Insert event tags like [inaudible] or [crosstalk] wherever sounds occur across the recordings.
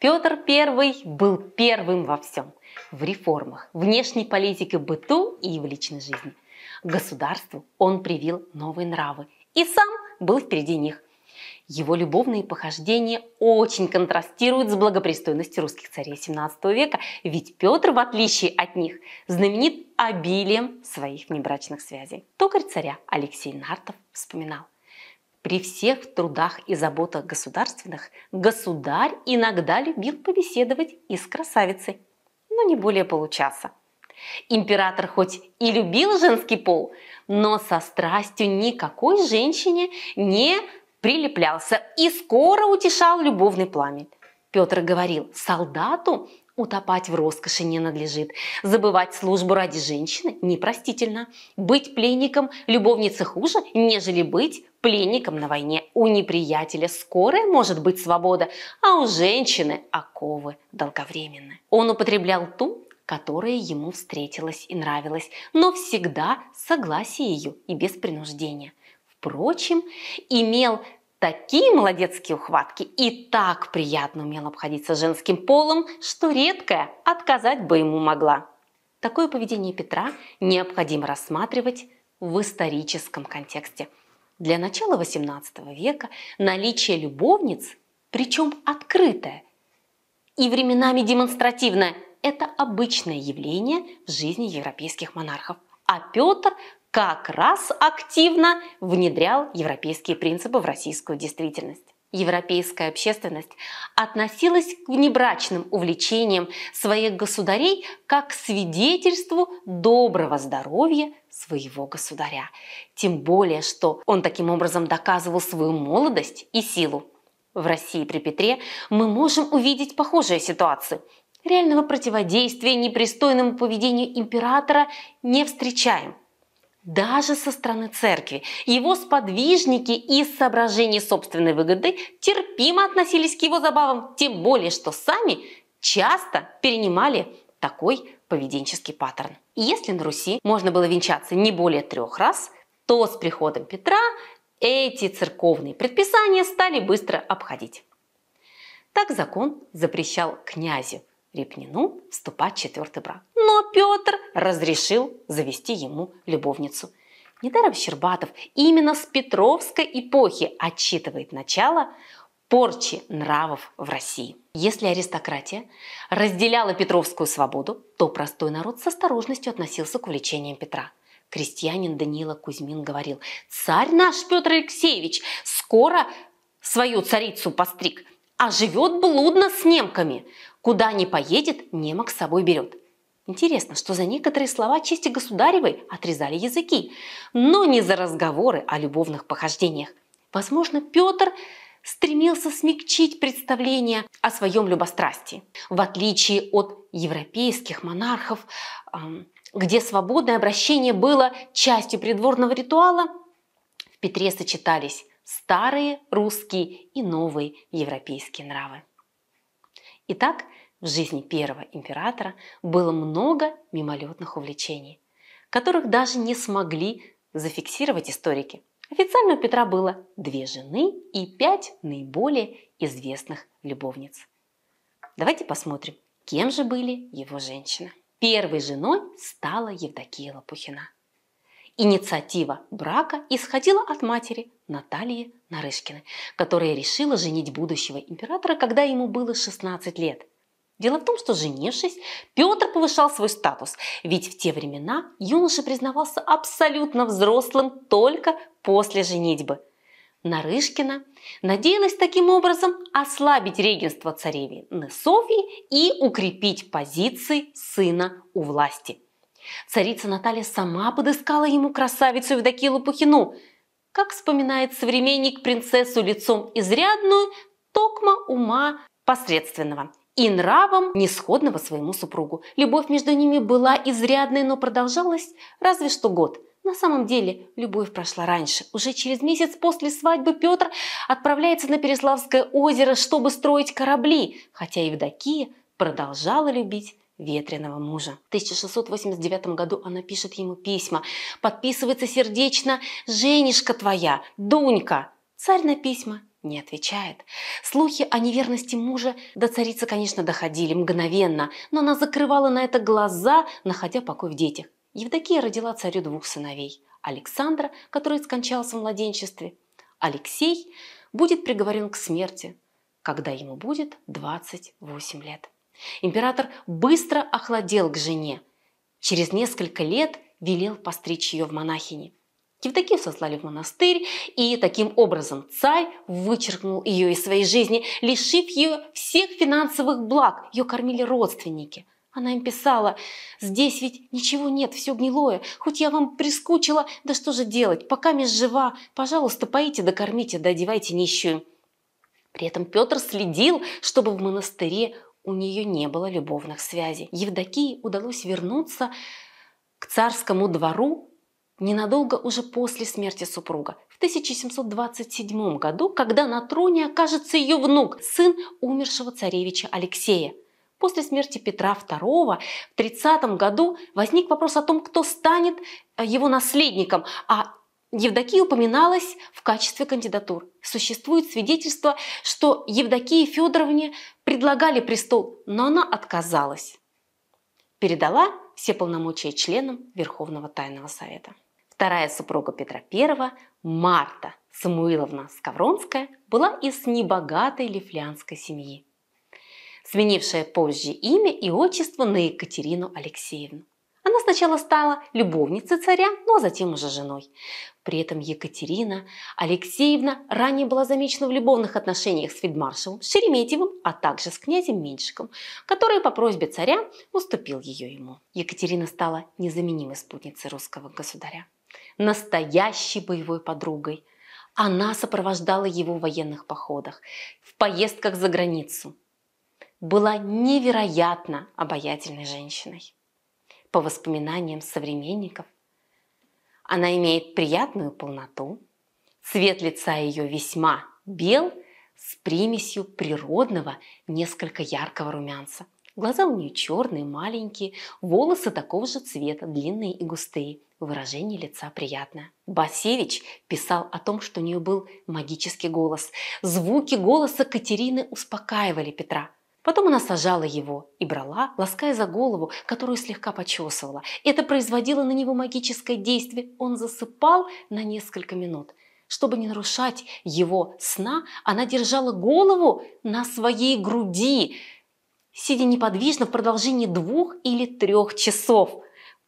Петр I был первым во всем – в реформах, внешней политике быту и в личной жизни. Государству он привил новые нравы и сам был впереди них. Его любовные похождения очень контрастируют с благопристойностью русских царей XVII века, ведь Петр, в отличие от них, знаменит обилием своих небрачных связей. Токарь царя Алексей Нартов вспоминал. При всех трудах и заботах государственных государь иногда любил побеседовать и с красавицей, но не более получаса. Император хоть и любил женский пол, но со страстью никакой женщине не прилеплялся и скоро утешал любовный пламень. Петр говорил, солдату Утопать в роскоши не надлежит. Забывать службу ради женщины непростительно. Быть пленником любовницы хуже, нежели быть пленником на войне. У неприятеля скорая может быть свобода, а у женщины оковы долговременны. Он употреблял ту, которая ему встретилась и нравилась, но всегда с согласия ее и без принуждения. Впрочем, имел Такие молодецкие ухватки и так приятно умел обходиться женским полом, что редкая отказать бы ему могла. Такое поведение Петра необходимо рассматривать в историческом контексте. Для начала XVIII века наличие любовниц, причем открытое и временами демонстративное, это обычное явление в жизни европейских монархов. А Петр как раз активно внедрял европейские принципы в российскую действительность. Европейская общественность относилась к внебрачным увлечениям своих государей как к свидетельству доброго здоровья своего государя. Тем более, что он таким образом доказывал свою молодость и силу. В России при Петре мы можем увидеть похожие ситуации. Реального противодействия непристойному поведению императора не встречаем даже со стороны церкви. Его сподвижники из соображений собственной выгоды терпимо относились к его забавам, тем более, что сами часто перенимали такой поведенческий паттерн. если на Руси можно было венчаться не более трех раз, то с приходом Петра эти церковные предписания стали быстро обходить. Так закон запрещал князю Репнину вступать в четвертый брак. Но Петр разрешил завести ему любовницу. Недаром Щербатов именно с Петровской эпохи отчитывает начало порчи нравов в России. Если аристократия разделяла Петровскую свободу, то простой народ с осторожностью относился к увлечениям Петра. Крестьянин Даниила Кузьмин говорил, «Царь наш Петр Алексеевич скоро свою царицу постриг, а живет блудно с немками. Куда не поедет, немок с собой берет. Интересно, что за некоторые слова чести государевой отрезали языки, но не за разговоры о любовных похождениях. Возможно, Петр стремился смягчить представление о своем любострастии. В отличие от европейских монархов, где свободное обращение было частью придворного ритуала, в Петре сочетались старые русские и новые европейские нравы. Итак, в жизни первого императора было много мимолетных увлечений, которых даже не смогли зафиксировать историки. Официально у Петра было две жены и пять наиболее известных любовниц. Давайте посмотрим, кем же были его женщины. Первой женой стала Евдокия Лопухина – Инициатива брака исходила от матери Натальи Нарышкиной, которая решила женить будущего императора, когда ему было 16 лет. Дело в том, что женившись, Петр повышал свой статус, ведь в те времена юноша признавался абсолютно взрослым только после женитьбы. Нарышкина надеялась таким образом ослабить регенство царевны Софьи и укрепить позиции сына у власти – Царица Наталья сама подыскала ему красавицу Евдокию Пухину, Как вспоминает современник принцессу лицом изрядную, токма ума посредственного и нравом несходного своему супругу. Любовь между ними была изрядной, но продолжалась разве что год – на самом деле, любовь прошла раньше. Уже через месяц после свадьбы Петр отправляется на Переславское озеро, чтобы строить корабли, хотя Евдокия продолжала любить ветреного мужа. В 1689 году она пишет ему письма, подписывается сердечно «Женишка твоя, Дунька». Царь на письма не отвечает. Слухи о неверности мужа до царицы, конечно, доходили мгновенно, но она закрывала на это глаза, находя покой в детях. Евдокия родила царю двух сыновей – Александра, который скончался в младенчестве. Алексей будет приговорен к смерти, когда ему будет 28 лет. Император быстро охладел к жене. Через несколько лет велел постричь ее в монахини. Евдокию сослали в монастырь, и таким образом царь вычеркнул ее из своей жизни, лишив ее всех финансовых благ. Ее кормили родственники. Она им писала, «Здесь ведь ничего нет, все гнилое. Хоть я вам прискучила, да что же делать? Пока мисс жива, пожалуйста, поите, докормите, да одевайте нищую». При этом Петр следил, чтобы в монастыре у нее не было любовных связей. Евдокии удалось вернуться к царскому двору ненадолго уже после смерти супруга, в 1727 году, когда на троне окажется ее внук, сын умершего царевича Алексея. После смерти Петра II в 30 году возник вопрос о том, кто станет э, его наследником, а Евдокия упоминалась в качестве кандидатур. Существует свидетельство, что Евдокии Федоровне предлагали престол, но она отказалась. Передала все полномочия членам Верховного Тайного Совета. Вторая супруга Петра I, Марта Самуиловна Скавронская, была из небогатой лифлянской семьи, сменившая позже имя и отчество на Екатерину Алексеевну сначала стала любовницей царя, но ну, а затем уже женой. При этом Екатерина Алексеевна ранее была замечена в любовных отношениях с Фельдмаршалом Шереметьевым, а также с князем Меньшиком, который по просьбе царя уступил ее ему. Екатерина стала незаменимой спутницей русского государя, настоящей боевой подругой. Она сопровождала его в военных походах, в поездках за границу. Была невероятно обаятельной женщиной по воспоминаниям современников. Она имеет приятную полноту, цвет лица ее весьма бел с примесью природного, несколько яркого румянца. Глаза у нее черные, маленькие, волосы такого же цвета, длинные и густые. Выражение лица приятное. Басевич писал о том, что у нее был магический голос. Звуки голоса Катерины успокаивали Петра – Потом она сажала его и брала, лаская за голову, которую слегка почесывала. Это производило на него магическое действие. Он засыпал на несколько минут. Чтобы не нарушать его сна, она держала голову на своей груди, сидя неподвижно в продолжении двух или трех часов.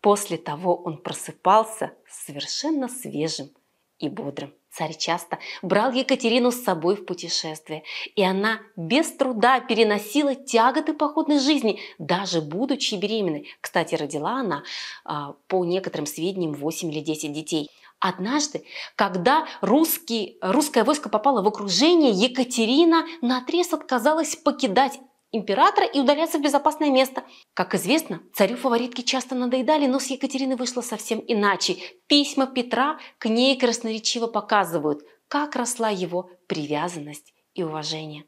После того он просыпался совершенно свежим и бодрым. Царь часто брал Екатерину с собой в путешествие, и она без труда переносила тяготы походной жизни, даже будучи беременной. Кстати, родила она, а, по некоторым сведениям, 8 или 10 детей. Однажды, когда русский, русское войско попало в окружение, Екатерина на наотрез отказалась покидать императора и удаляться в безопасное место. Как известно, царю фаворитки часто надоедали, но с Екатерины вышло совсем иначе. Письма Петра к ней красноречиво показывают, как росла его привязанность и уважение.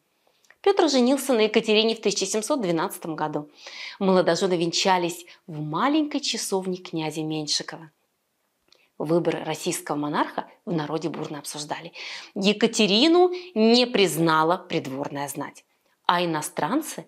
Петр женился на Екатерине в 1712 году. Молодожены венчались в маленькой часовне князя Меньшикова. Выборы российского монарха в народе бурно обсуждали. Екатерину не признала придворная знать а иностранцы,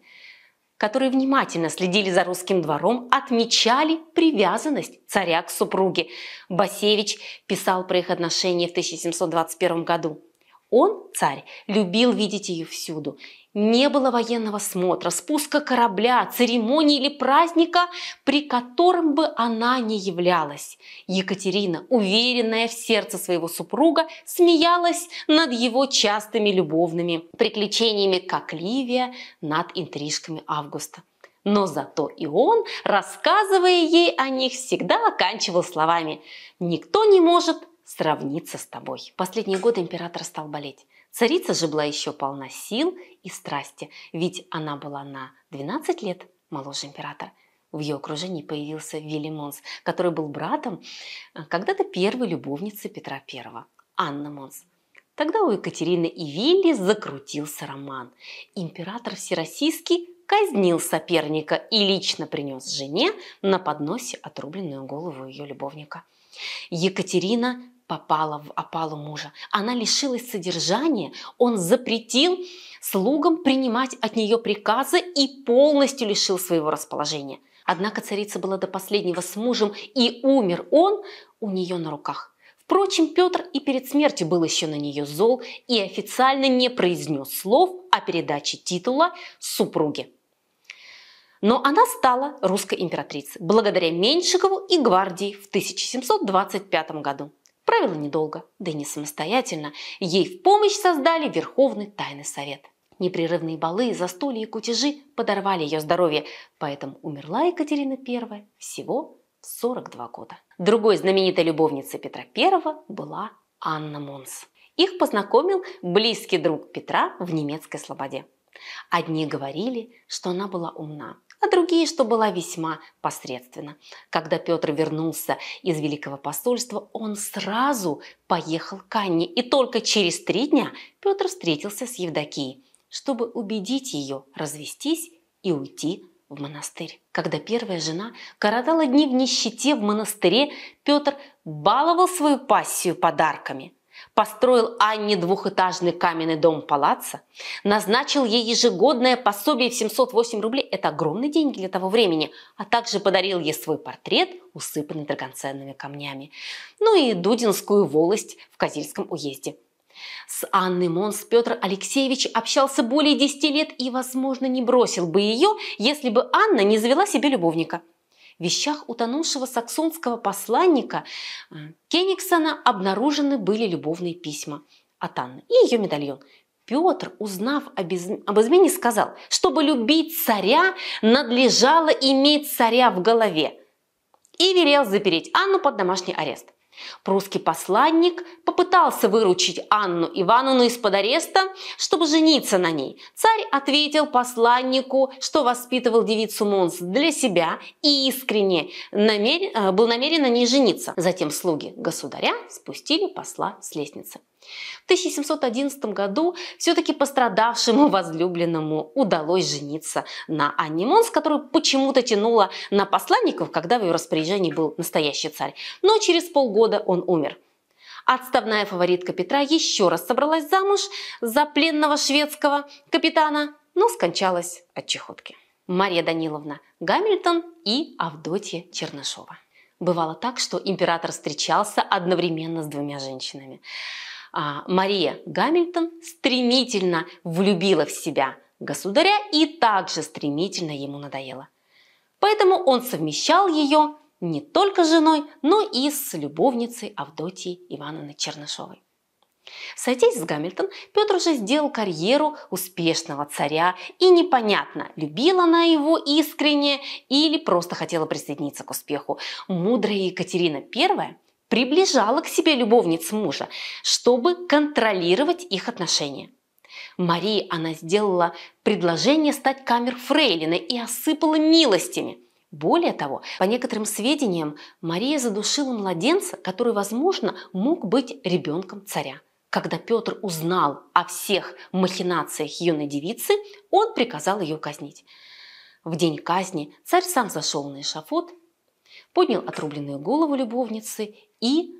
которые внимательно следили за русским двором, отмечали привязанность царя к супруге. Басевич писал про их отношения в 1721 году. Он, царь, любил видеть ее всюду не было военного смотра, спуска корабля, церемонии или праздника, при котором бы она не являлась. Екатерина, уверенная в сердце своего супруга, смеялась над его частыми любовными приключениями, как Ливия над интрижками Августа. Но зато и он, рассказывая ей о них, всегда оканчивал словами «Никто не может сравниться с тобой». Последние годы император стал болеть. Царица же была еще полна сил и страсти, ведь она была на 12 лет моложе императора. В ее окружении появился Вилли который был братом э, когда-то первой любовницы Петра I, Анна Монс. Тогда у Екатерины и Вилли закрутился роман. Император Всероссийский казнил соперника и лично принес жене на подносе отрубленную голову ее любовника. Екатерина попала в опалу мужа. Она лишилась содержания, он запретил слугам принимать от нее приказы и полностью лишил своего расположения. Однако царица была до последнего с мужем, и умер он у нее на руках. Впрочем, Петр и перед смертью был еще на нее зол и официально не произнес слов о передаче титула супруге. Но она стала русской императрицей благодаря Меньшикову и гвардии в 1725 году. Правило недолго, да и не самостоятельно. Ей в помощь создали Верховный Тайный Совет. Непрерывные балы, застолья и кутежи подорвали ее здоровье, поэтому умерла Екатерина I всего 42 года. Другой знаменитой любовницей Петра I была Анна Монс. Их познакомил близкий друг Петра в немецкой слободе. Одни говорили, что она была умна, а другие, что была весьма посредственно. Когда Петр вернулся из Великого посольства, он сразу поехал к Анне, и только через три дня Петр встретился с Евдокией, чтобы убедить ее развестись и уйти в монастырь. Когда первая жена коротала дни в нищете в монастыре, Петр баловал свою пассию подарками – построил Анне двухэтажный каменный дом палаца, назначил ей ежегодное пособие в 708 рублей, это огромные деньги для того времени, а также подарил ей свой портрет, усыпанный драгоценными камнями, ну и Дудинскую волость в Козельском уезде. С Анной Монс Петр Алексеевич общался более 10 лет и, возможно, не бросил бы ее, если бы Анна не завела себе любовника – вещах утонувшего саксонского посланника э, Кенигсона обнаружены были любовные письма от Анны и ее медальон. Петр, узнав об, из... об измене, сказал, чтобы любить царя, надлежало иметь царя в голове и велел запереть Анну под домашний арест. Прусский посланник попытался выручить Анну Ивановну из-под ареста, чтобы жениться на ней. Царь ответил посланнику, что воспитывал девицу Монс для себя и искренне намер... Э, был намерен на ней жениться. Затем слуги государя спустили посла с лестницы. В 1711 году все-таки пострадавшему [laughs] возлюбленному удалось жениться на Анне Монс, которую почему-то тянула на посланников, когда в ее распоряжении был настоящий царь. Но через полгода он умер. Отставная фаворитка Петра еще раз собралась замуж за пленного шведского капитана, но скончалась от чехотки. Мария Даниловна Гамильтон и Авдотья Чернышова. Бывало так, что император встречался одновременно с двумя женщинами а, Мария Гамильтон стремительно влюбила в себя государя и также стремительно ему надоела. Поэтому он совмещал ее не только с женой, но и с любовницей Авдотьей Ивановной Чернышовой. Садясь с Гамильтон, Петр уже сделал карьеру успешного царя, и непонятно, любила она его искренне или просто хотела присоединиться к успеху. Мудрая Екатерина I приближала к себе любовниц мужа, чтобы контролировать их отношения. Марии она сделала предложение стать камер фрейлиной и осыпала милостями. Более того, по некоторым сведениям, Мария задушила младенца, который, возможно, мог быть ребенком царя. Когда Петр узнал о всех махинациях юной девицы, он приказал ее казнить. В день казни царь сам зашел на эшафот поднял отрубленную голову любовницы и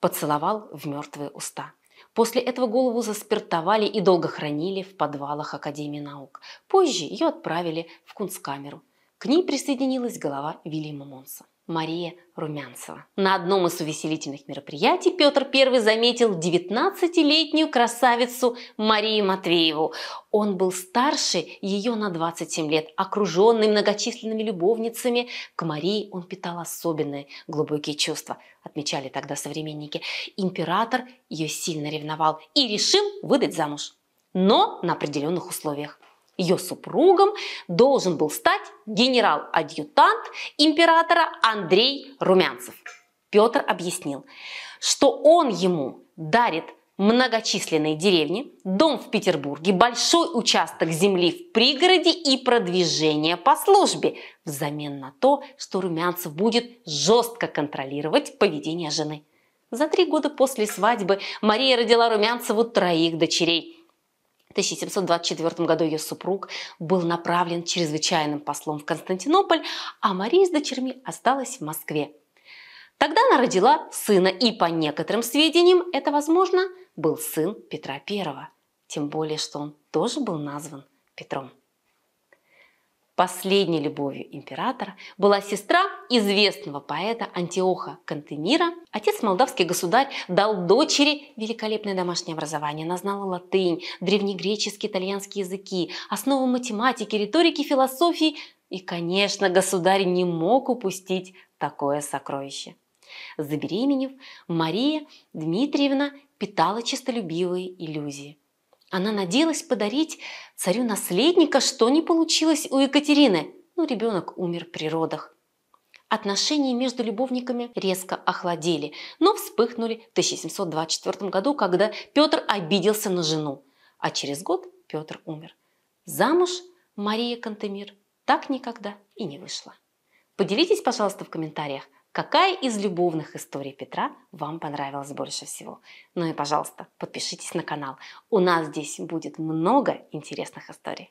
поцеловал в мертвые уста. После этого голову заспиртовали и долго хранили в подвалах Академии наук. Позже ее отправили в кунсткамеру. К ней присоединилась голова Вильяма Монса. Мария Румянцева. На одном из увеселительных мероприятий Петр I заметил 19-летнюю красавицу Марию Матвееву. Он был старше ее на 27 лет. Окруженный многочисленными любовницами, к Марии он питал особенные глубокие чувства, отмечали тогда современники. Император ее сильно ревновал и решил выдать замуж, но на определенных условиях – ее супругом должен был стать генерал-адъютант императора Андрей Румянцев. Петр объяснил, что он ему дарит многочисленные деревни, дом в Петербурге, большой участок земли в пригороде и продвижение по службе, взамен на то, что Румянцев будет жестко контролировать поведение жены. За три года после свадьбы Мария родила Румянцеву троих дочерей – в 1724 году ее супруг был направлен чрезвычайным послом в Константинополь, а Мария с дочерьми осталась в Москве. Тогда она родила сына, и по некоторым сведениям это, возможно, был сын Петра I. Тем более, что он тоже был назван Петром. Последней любовью императора была сестра известного поэта Антиоха Кантемира, отец молдавский государь дал дочери великолепное домашнее образование. Она знала латынь, древнегреческий, итальянские языки, основы математики, риторики, философии. И, конечно, государь не мог упустить такое сокровище. Забеременев, Мария Дмитриевна питала честолюбивые иллюзии. Она надеялась подарить царю наследника, что не получилось у Екатерины. Ну, ребенок умер при родах отношения между любовниками резко охладели, но вспыхнули в 1724 году, когда Петр обиделся на жену, а через год Петр умер. Замуж Мария Кантемир так никогда и не вышла. Поделитесь, пожалуйста, в комментариях, какая из любовных историй Петра вам понравилась больше всего. Ну и, пожалуйста, подпишитесь на канал. У нас здесь будет много интересных историй.